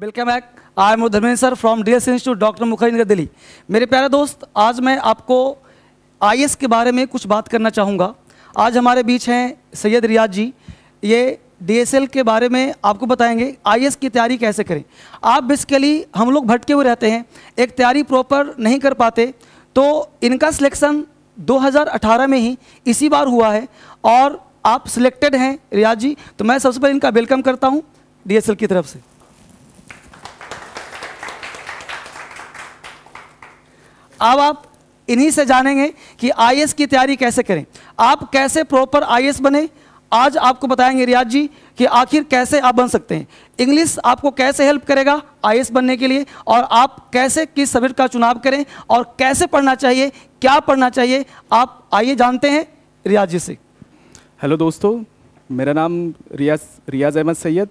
welcome back I am Dharmendra sir from D S institute doctor Mukherjee Nagar Delhi मेरे प्यारे दोस्त आज मैं आपको आई के बारे में कुछ बात करना चाहूँगा आज हमारे बीच हैं सैयद रियाज जी ये डी के बारे में आपको बताएंगे आई की तैयारी कैसे करें आप बेसिकली हम लोग भटके हुए रहते हैं एक तैयारी प्रॉपर नहीं कर पाते तो इनका सिलेक्शन 2018 में ही इसी बार हुआ है और आप सिलेक्टेड हैं रियाज जी तो मैं सबसे पहले इनका वेलकम करता हूँ डी की तरफ से अब आप इन्हीं से जानेंगे कि आई की तैयारी कैसे करें आप कैसे प्रॉपर आई बने आज आपको बताएंगे रियाज जी कि आखिर कैसे आप बन सकते हैं इंग्लिश आपको कैसे हेल्प करेगा आई बनने के लिए और आप कैसे किस सब्जेक्ट का चुनाव करें और कैसे पढ़ना चाहिए क्या पढ़ना चाहिए आप आइए जानते हैं रियाज जी से हेलो दोस्तों मेरा नाम रियाज रियाज अहमद सैयद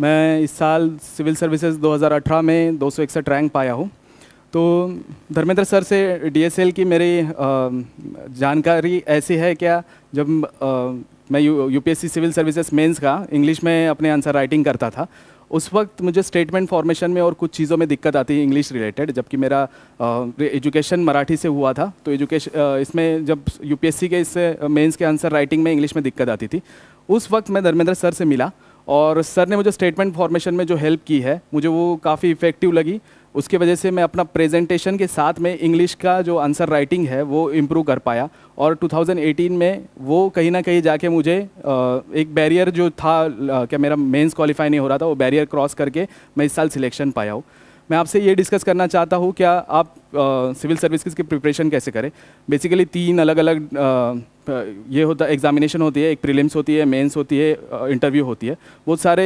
मैं इस साल सिविल सर्विसेज 2018 में दो रैंक पाया हूँ तो धर्मेंद्र सर से डीएसएल की मेरी जानकारी ऐसी है क्या जब मैं यूपीएससी सिविल सर्विसेज मेंस का इंग्लिश में अपने आंसर राइटिंग करता था उस वक्त मुझे स्टेटमेंट फॉर्मेशन में और कुछ चीज़ों में दिक्कत आती है इंग्लिश रिलेटेड जबकि मेरा एजुकेशन मराठी से हुआ था तो एजुकेशन इसमें जब यूपीएससी के इस मेंस के आंसर राइटिंग में इंग्लिश में दिक्कत आती थी उस वक्त मैं धर्मेंद्र सर से मिला और सर ने मुझे स्टेटमेंट फॉर्मेशन में जो हेल्प की है मुझे वो काफ़ी इफ़ेक्टिव लगी उसके वजह से मैं अपना प्रेजेंटेशन के साथ में इंग्लिश का जो आंसर राइटिंग है वो इम्प्रूव कर पाया और 2018 में वो कहीं ना कहीं जाके मुझे एक बैरियर जो था क्या मेरा मेंस क्वालिफाई नहीं हो रहा था वो बैरियर क्रॉस करके मैं इस साल सिलेक्शन पाया हूँ मैं आपसे ये डिस्कस करना चाहता हूँ क्या आप सिविल सर्विस की प्रिपरेशन कैसे करें बेसिकली तीन अलग अलग uh, ये होता है एग्जामिनेशन होती है एक प्रीलिम्स होती है मेंस होती है इंटरव्यू होती है वो सारे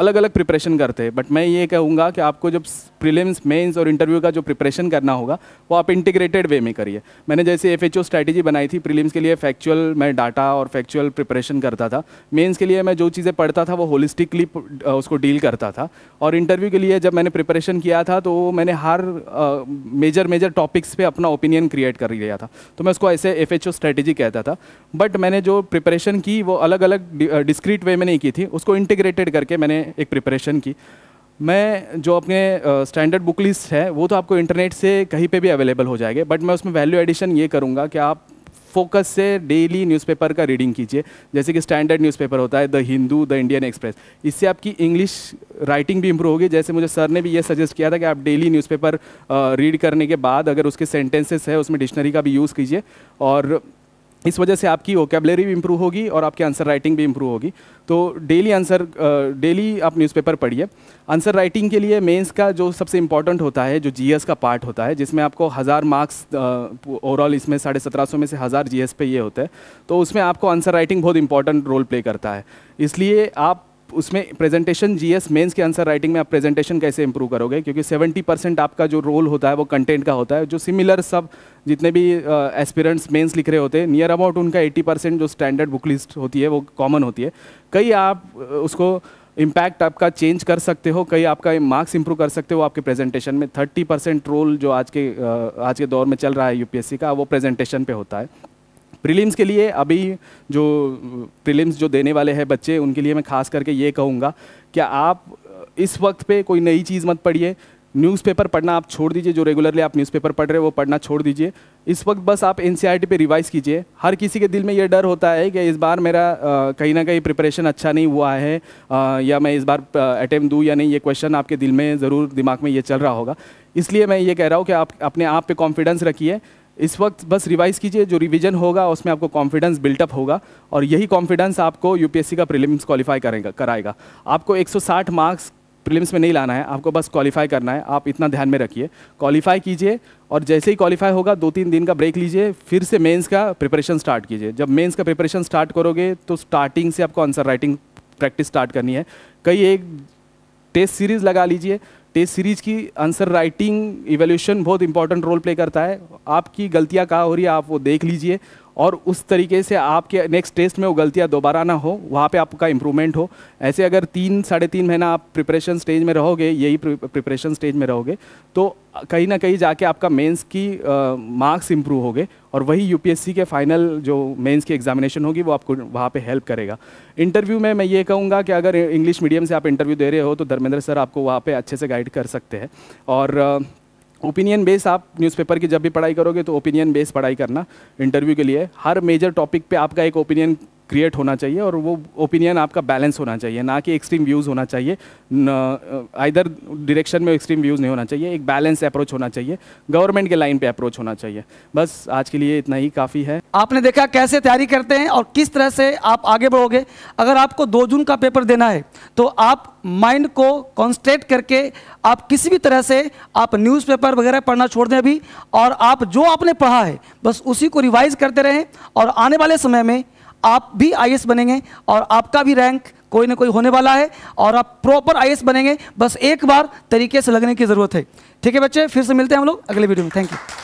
अलग अलग प्रिपरेशन करते हैं बट मैं ये कहूँगा कि आपको जब प्रीलिम्स मेंस और इंटरव्यू का जो प्रिपरेशन करना होगा वो आप इंटीग्रेटेड वे में करिए मैंने जैसे एफ एच ओ बनाई थी प्रिलिम्स के लिए फैक्चुअल मैं डाटा और फैक्चुअल प्रिपरेशन करता था मेन्स के लिए मैं जो चीज़ें पढ़ता था वो होलिस्टिकली उसको डील करता था और इंटरव्यू के लिए जब मैंने प्रिपरेशन किया था तो मैंने हर मेजर मेजर टॉपिक्स पे अपना ओपिनियन क्रिएट कर लिया था तो मैं उसको ऐसे एफ एच ओ स्ट्रेटेजी कहता था बट मैंने जो प्रिपरेशन की वो अलग अलग डिस्क्रीट वे में नहीं की थी उसको इंटीग्रेटेड करके मैंने एक प्रिपरेशन की मैं जो अपने स्टैंडर्ड बुक लिस्ट है वो तो आपको इंटरनेट से कहीं पे भी अवेलेबल हो जाएंगे बट मैं उसमें वैल्यू एडिशन ये करूँगा कि आप फोकस से डेली न्यूज़पेपर का रीडिंग कीजिए जैसे कि स्टैंडर्ड न्यूज़पेपर होता है the Hindu the Indian Express इससे आपकी इंग्लिश राइटिंग भी इंप्रूव होगी जैसे मुझे सर ने भी ये सजेस्ट किया था कि आप डेली न्यूज़पेपर रीड करने के बाद अगर उसके सेंटेंसेस है उसमें डिक्शनरी का भी यूज़ कीजिए और इस वजह से आपकी वोकेबलरी भी इम्प्रूव होगी और आपकी आंसर राइटिंग भी इम्प्रूव होगी तो डेली आंसर डेली आप न्यूज़पेपर पढ़िए आंसर राइटिंग के लिए मेंस का जो सबसे इम्पॉर्टेंट होता है जो जीएस का पार्ट होता है जिसमें आपको हज़ार मार्क्स ओवरऑल इसमें साढ़े सत्रह सौ में से हज़ार जी पे ये होता है तो उसमें आपको आंसर राइटिंग बहुत इंपॉर्टेंट रोल प्ले करता है इसलिए आप उसमें प्रेजेंटेशन जीएस मेंस के आंसर राइटिंग में आप प्रेजेंटेशन कैसे इंप्रूव करोगे क्योंकि 70 परसेंट आपका जो रोल होता है वो कंटेंट का होता है जो सिमिलर सब जितने भी एस्पिरेंट्स uh, मेंस लिख रहे होते हैं नियर अबाउट उनका 80 परसेंट जो स्टैंडर्ड बुक लिस्ट होती है वो कॉमन होती है कई आप उसको इम्पैक्ट आपका चेंज कर सकते हो कई आपका मार्क्स इंप्रूव कर सकते हो आपके प्रेजेंटेशन में थर्टी परसेंट रोल जो आज के आज के दौर में चल रहा है यू का वो प्रेजेंटेशन पर होता है प्रीलिम्स के लिए अभी जो प्रीलिम्स जो देने वाले हैं बच्चे उनके लिए मैं खास करके ये कहूँगा कि आप इस वक्त पे कोई नई चीज़ मत पढ़िए न्यूज़पेपर पढ़ना आप छोड़ दीजिए जो रेगुलरली आप न्यूज़पेपर पढ़ रहे हो वो पढ़ना छोड़ दीजिए इस वक्त बस आप एन e पे रिवाइज़ कीजिए हर किसी के दिल में ये डर होता है कि इस बार मेरा कहीं ना कहीं प्रिपरेशन अच्छा नहीं हुआ है आ, या मैं इस बार अटैम्प दूँ या नहीं ये क्वेश्चन आपके दिल में ज़रूर दिमाग में ये चल रहा होगा इसलिए मैं ये कह रहा हूँ कि आप अपने आप पर कॉन्फिडेंस रखिए इस वक्त बस रिवाइज कीजिए जो रिवीजन होगा उसमें आपको कॉन्फिडेंस बिल्टअप होगा और यही कॉन्फिडेंस आपको यूपीएससी का प्रीलिम्स क्वालिफाई करेगा कराएगा आपको 160 मार्क्स प्रीलिम्स में नहीं लाना है आपको बस क्वालिफाई करना है आप इतना ध्यान में रखिए क्वालिफाई कीजिए और जैसे ही क्वालिफाई होगा दो तीन दिन का ब्रेक लीजिए फिर से मेंस का प्रिपरेशन स्टार्ट कीजिए जब मेंस का प्रिपरेशन स्टार्ट करोगे तो स्टार्टिंग से आपको आंसर राइटिंग प्रैक्टिस स्टार्ट करनी है कई एक टेस्ट सीरीज़ लगा लीजिए टेस्ट सीरीज की आंसर राइटिंग इवेल्यूशन बहुत इंपॉर्टेंट रोल प्ले करता है आपकी गलतियाँ कहाँ हो रही है आप वो देख लीजिए और उस तरीके से आपके नेक्स्ट टेस्ट में वो गलतियाँ दोबारा ना हो वहाँ पे आपका इम्प्रूवमेंट हो ऐसे अगर तीन साढ़े तीन महीना आप प्रिपरेशन स्टेज में रहोगे यही प्रिपरेशन स्टेज में रहोगे तो कहीं ना कहीं जाके आपका मेंस की मार्क्स इम्प्रूव होगे और वही यूपीएससी के फाइनल जो मेंस की एग्जामिनेशन होगी वो आपको वहाँ पे हेल्प करेगा इंटरव्यू में मैं ये कहूँगा कि अगर इंग्लिश मीडियम से आप इंटरव्यू दे रहे हो तो धर्मेंद्र सर आपको वहाँ पे अच्छे से गाइड कर सकते हैं और uh, ओपिनियन बेस आप न्यूज़पेपर की जब भी पढ़ाई करोगे तो ओपिनियन बेस पढ़ाई करना इंटरव्यू के लिए हर मेजर टॉपिक पे आपका एक ओपिनियन क्रिएट होना चाहिए और वो ओपिनियन आपका बैलेंस होना चाहिए ना कि एक्सट्रीम व्यूज़ होना चाहिए आइधर डायरेक्शन में एक्सट्रीम व्यूज़ नहीं होना चाहिए एक बैलेंस अप्रोच होना चाहिए गवर्नमेंट के लाइन पे अप्रोच होना चाहिए बस आज के लिए इतना ही काफ़ी है आपने देखा कैसे तैयारी करते हैं और किस तरह से आप आगे बढ़ोगे अगर आपको दो जून का पेपर देना है तो आप माइंड को कॉन्सट्रेट करके आप किसी भी तरह से आप न्यूज़पेपर वगैरह पढ़ना छोड़ दें अभी और आप जो आपने पढ़ा है बस उसी को रिवाइज करते रहें और आने वाले समय में आप भी आई बनेंगे और आपका भी रैंक कोई ना कोई होने वाला है और आप प्रॉपर आई बनेंगे बस एक बार तरीके से लगने की ज़रूरत है ठीक है बच्चे फिर से मिलते हैं हम लोग अगले वीडियो में थैंक यू